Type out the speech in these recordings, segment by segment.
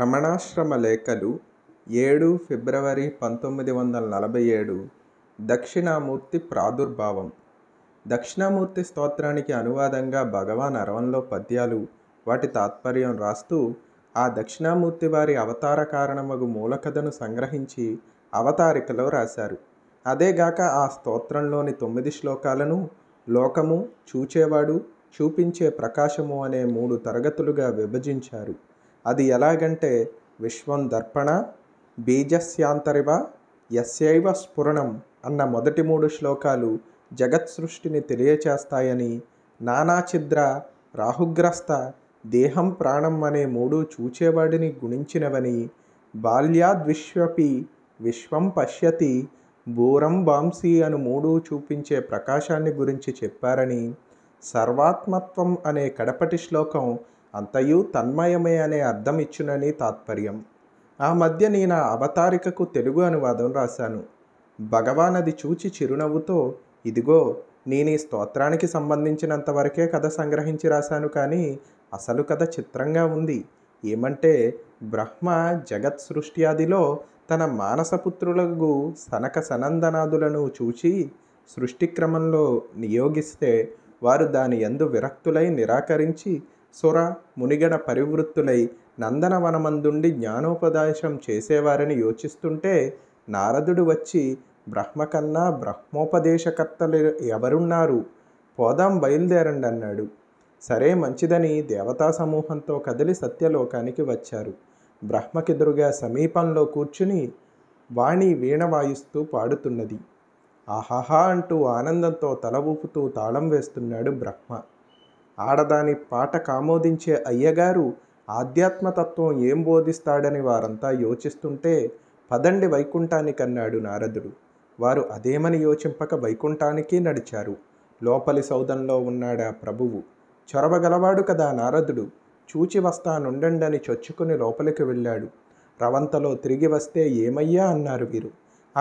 రమణాశ్రమ లేఖలు ఏడు ఫిబ్రవరి పంతొమ్మిది వందల నలభై ఏడు దక్షిణామూర్తి ప్రాదుర్భావం దక్షిణామూర్తి స్తోత్రానికి అనువాదంగా భగవాన్ అరవంలో పద్యాలు వాటి తాత్పర్యం రాస్తూ ఆ దక్షిణామూర్తి వారి అవతార కారణమగు మూలకథను సంగ్రహించి అవతారికలో రాశారు అదేగాక ఆ స్తోత్రంలోని తొమ్మిది శ్లోకాలను లోకము చూచేవాడు చూపించే ప్రకాశము అనే మూడు తరగతులుగా విభజించారు అది ఎలాగంటే విశ్వం దర్పణ బీజస్యాంతరివ యస్యైవ స్ఫురణం అన్న మొదటి మూడు శ్లోకాలు జగత్ సృష్టిని తెలియచేస్తాయని నానాఛిద్ర రాహుగ్రస్త దేహం ప్రాణం అనే మూడు చూచేవాడిని గుణించినవని బాల్యాద్విశ్వపి విశ్వం పశ్యతి బూరం వాంసి అను మూడు చూపించే ప్రకాశాన్ని గురించి చెప్పారని సర్వాత్మత్వం అనే కడపటి శ్లోకం అంతయు తన్మయమే అనే అర్థం ఇచ్చునని తాత్పర్యం ఆ మధ్య నేను అవతారికకు తెలుగు అనువాదం రాశాను భగవాన్ అది చూచి చిరునవ్వుతో ఇదిగో నేను ఈ స్తోత్రానికి సంబంధించినంతవరకే కథ సంగ్రహించి రాశాను కానీ అసలు కథ చిత్రంగా ఉంది ఏమంటే బ్రహ్మ జగత్ సృష్ట్యాదిలో తన మానసపుత్రులకు సనక సనందనాదులను చూచి సృష్టి క్రమంలో నియోగిస్తే వారు దాని ఎందు విరక్తులై నిరాకరించి సుర మునిగణ పరివృత్తులై నందనవనమందుండి జ్ఞానోపదేశం చేసేవారని యోచిస్తుంటే నారదుడు వచ్చి బ్రహ్మకన్నా బ్రహ్మోపదేశకర్తలు ఎవరున్నారు పోదాం బయలుదేరండి అన్నాడు సరే మంచిదని దేవతా సమూహంతో కదిలి సత్యలోకానికి వచ్చారు బ్రహ్మకెదురుగా సమీపంలో కూర్చుని వాణి వీణ వాయిస్తూ పాడుతున్నది ఆహాహా అంటూ ఆనందంతో తల ఊపుతూ తాళం వేస్తున్నాడు బ్రహ్మ ఆడదాని పాట కామోదించే అయ్యగారు ఆధ్యాత్మతత్వం ఏం బోధిస్తాడని వారంతా యోచిస్తుంటే పదండి వైకుంఠానికి అన్నాడు నారదుడు వారు అదేమని యోచింపక వైకుంఠానికి నడిచారు లోపలి సౌదంలో ఉన్నాడా ప్రభువు చొరవగలవాడు కదా నారదుడు చూచి వస్తానుండండని చొచ్చుకుని లోపలికి వెళ్ళాడు రవంతలో తిరిగి వస్తే ఏమయ్యా అన్నారు వీరు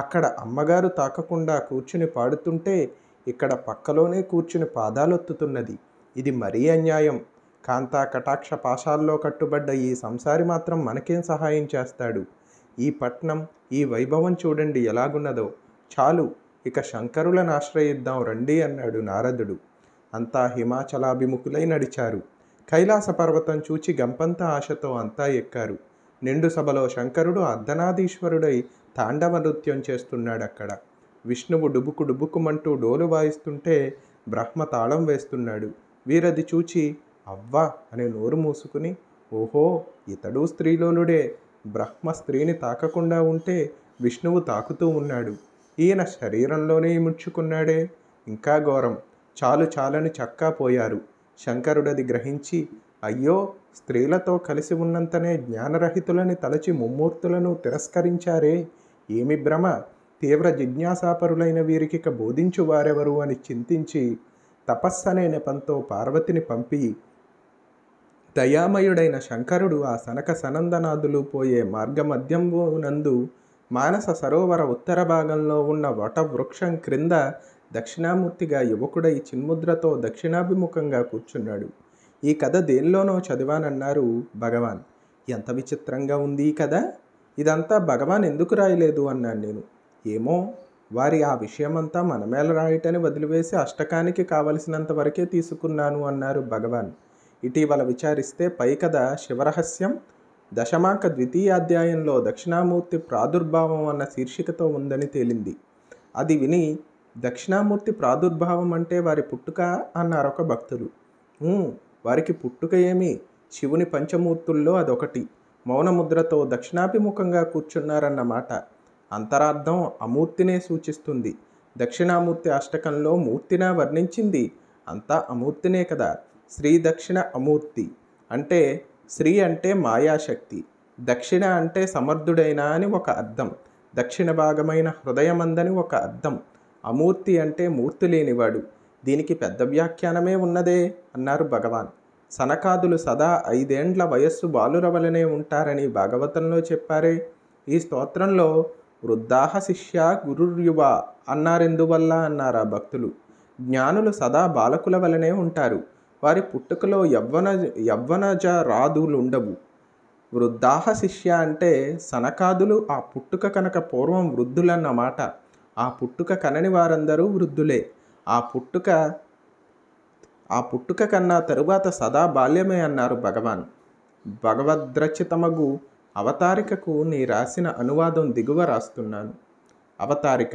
అక్కడ అమ్మగారు తాకకుండా కూర్చుని పాడుతుంటే ఇక్కడ పక్కలోనే కూర్చుని పాదాలొత్తుతున్నది ఇది మరీ అన్యాయం కాంతా కటాక్ష పాశాల్లో కట్టుబడ్డ ఈ సంసారి మాత్రం మనకేం సహాయం చేస్తాడు ఈ పట్నం ఈ వైభవం చూడండి ఎలాగున్నదో చాలు ఇక శంకరులను ఆశ్రయిద్దాం రండి అన్నాడు నారదుడు అంతా హిమాచలాభిముఖులై నడిచారు కైలాస పర్వతం చూచి గంపంత ఆశతో అంతా ఎక్కారు నిండు సభలో శంకరుడు అర్ధనాధీశ్వరుడై తాండవ నృత్యం చేస్తున్నాడు అక్కడ విష్ణువు డుబుకు డుబుకుమంటూ డోలు వాయిస్తుంటే బ్రహ్మ తాళం వేస్తున్నాడు వీరది చూచి అవ్వా అని నోరు మూసుకుని ఓహో ఇతడు స్త్రీలోనుడే బ్రహ్మ స్త్రీని తాకకుండా ఉంటే విష్ణువు తాకుతూ ఉన్నాడు ఈయన శరీరంలోనే ముచ్చుకున్నాడే ఇంకా ఘోరం చాలు చాలని చక్కా పోయారు శంకరుడది గ్రహించి అయ్యో స్త్రీలతో కలిసి ఉన్నంతనే జ్ఞానరహితులని తలచి ముమ్మూర్తులను తిరస్కరించారే ఏమి భ్రమ తీవ్ర జిజ్ఞాసాపరులైన వీరికిక బోధించు వారెవరు అని చింతించి తపస్సు అనే నెపంతో పార్వతిని పంపి దయామయుడైన శంకరుడు ఆ సనక సనందనాథులు పోయే మార్గమధ్యంబునందు మానస సరోవర ఉత్తర భాగంలో ఉన్న వటవృక్షం క్రింద దక్షిణామూర్తిగా యువకుడై చిన్ముద్రతో దక్షిణాభిముఖంగా కూర్చున్నాడు ఈ కథ దేనిలోనో చదివానన్నారు భగవాన్ ఎంత విచిత్రంగా ఉంది ఈ కథ ఇదంతా భగవాన్ ఎందుకు రాయలేదు అన్నాను నేను ఏమో వారి ఆ విషయమంతా మేల రాయటని వదిలివేసి అష్టకానికి కావలసినంత వరకే తీసుకున్నాను అన్నారు భగవాన్ ఇటీవల విచారిస్తే పై కథ శివరహస్యం ద్వితీయ అధ్యాయంలో దక్షిణామూర్తి ప్రాదుర్భావం అన్న శీర్షికతో ఉందని తేలింది అది విని దక్షిణామూర్తి ప్రాదుర్భావం అంటే వారి పుట్టుక అన్నారు ఒక భక్తులు వారికి పుట్టుక ఏమి శివుని పంచమూర్తుల్లో అదొకటి మౌనముద్రతో దక్షిణాభిముఖంగా కూర్చున్నారన్నమాట అంతరార్థం అమూర్తినే సూచిస్తుంది దక్షిణామూర్తి అష్టకంలో మూర్తినా వర్ణించింది అంతా అమూర్తినే కదా శ్రీ దక్షిణ అమూర్తి అంటే శ్రీ అంటే మాయాశక్తి దక్షిణ అంటే సమర్థుడైన అని ఒక అర్థం దక్షిణ భాగమైన హృదయమందని ఒక అర్థం అమూర్తి అంటే మూర్తి లేనివాడు దీనికి పెద్ద వ్యాఖ్యానమే ఉన్నదే అన్నారు భగవాన్ సనకాదులు సదా ఐదేండ్ల వయస్సు బాలురవలనే ఉంటారని భాగవతంలో చెప్పారే ఈ స్తోత్రంలో వృద్ధాహ శిష్య గురుర్యువ అన్నారెందువల్ల అన్నారా భక్తులు జ్ఞానులు సదా బాలకుల వలనే ఉంటారు వారి పుట్టుకలో యవ్వన యవ్వనజ ఉండవు వృద్ధాహ శిష్య అంటే సనకాదులు ఆ పుట్టుక కనుక పూర్వం వృద్ధులన్నమాట ఆ పుట్టుక కనని వారందరూ వృద్ధులే ఆ పుట్టుక ఆ పుట్టుక కన్నా తరువాత సదా బాల్యమే అన్నారు భగవాన్ భగవద్రచితమగు అవతారికకు నీ రాసిన అనువాదం దిగువ రాస్తున్నాను అవతారిక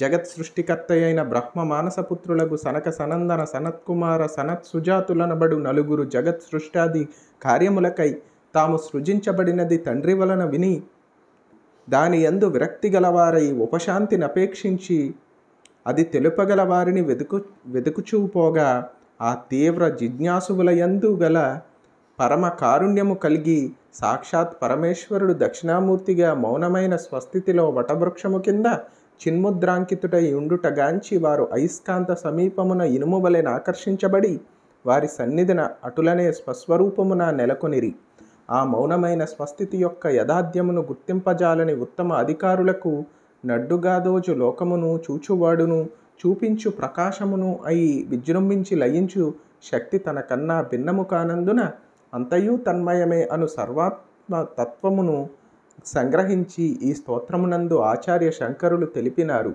జగత్ సృష్టికర్తయైన బ్రహ్మ మానసపుత్రులకు సనక సనందన సనత్కుమార సనత్ సుజాతులనబడు నలుగురు జగత్ సృష్టాది కార్యములకై తాము సృజించబడినది తండ్రి వలన విని దాని ఎందు విరక్తి గలవారై ఉపశాంతిని అపేక్షించి అది తెలుపగల వారిని వెతుకు వెతుకుచూపోగా ఆ తీవ్ర జిజ్ఞాసువుల ఎందు గల పరమ కారుణ్యము కలిగి సాక్షాత్ పరమేశ్వరుడు దక్షిణామూర్తిగా మౌనమైన స్వస్థితిలో వటవృక్షము కింద చిన్ముద్రాంకితుడై ఉండుటగాంచి వారు అయస్కాంత సమీపమున ఇనుము వలెన ఆకర్షించబడి వారి సన్నిధిన అటులనే స్వస్వరూపమున నెలకొనిరి ఆ మౌనమైన స్వస్థితి యొక్క యథార్థ్యమును గుర్తింపజాలని ఉత్తమ అధికారులకు నడ్డుగాదోజు లోకమును చూచువాడును చూపించు ప్రకాశమును అయి విజృంభించి లయించు శక్తి తనకన్నా భిన్నము కానందున అంతయు తన్మయమే అను సర్వాత్మ తత్వమును సంగ్రహించి ఈ స్తోత్రమునందు ఆచార్య శంకరులు తెలిపినారు